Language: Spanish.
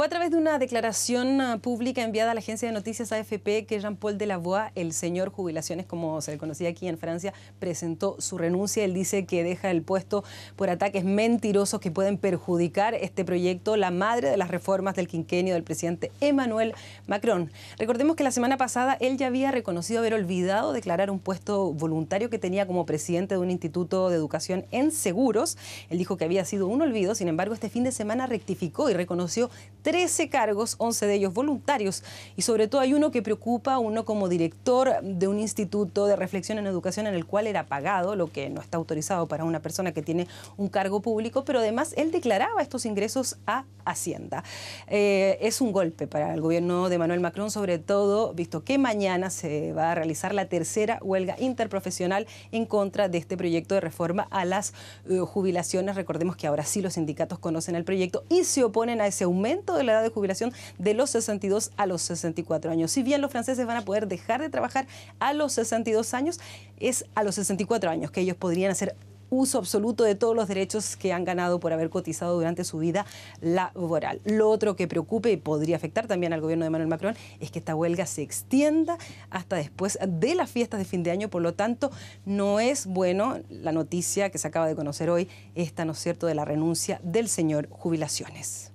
Fue a través de una declaración ah, pública enviada a la agencia de noticias AFP que Jean-Paul Delavoye, el señor jubilaciones, como se le conocía aquí en Francia, presentó su renuncia. Él dice que deja el puesto por ataques mentirosos que pueden perjudicar este proyecto, la madre de las reformas del quinquenio del presidente Emmanuel Macron. Recordemos que la semana pasada él ya había reconocido haber olvidado declarar un puesto voluntario que tenía como presidente de un instituto de educación en seguros. Él dijo que había sido un olvido, sin embargo, este fin de semana rectificó y reconoció 13 cargos, 11 de ellos voluntarios, y sobre todo hay uno que preocupa uno como director de un instituto de reflexión en educación en el cual era pagado, lo que no está autorizado para una persona que tiene un cargo público, pero además él declaraba estos ingresos a Hacienda. Eh, es un golpe para el gobierno de Manuel Macron, sobre todo visto que mañana se va a realizar la tercera huelga interprofesional en contra de este proyecto de reforma a las eh, jubilaciones. Recordemos que ahora sí los sindicatos conocen el proyecto y se oponen a ese aumento la edad de jubilación de los 62 a los 64 años. Si bien los franceses van a poder dejar de trabajar a los 62 años, es a los 64 años que ellos podrían hacer uso absoluto de todos los derechos que han ganado por haber cotizado durante su vida laboral. Lo otro que preocupe y podría afectar también al gobierno de Manuel Macron es que esta huelga se extienda hasta después de las fiestas de fin de año, por lo tanto no es bueno la noticia que se acaba de conocer hoy, esta, ¿no es cierto?, de la renuncia del señor jubilaciones.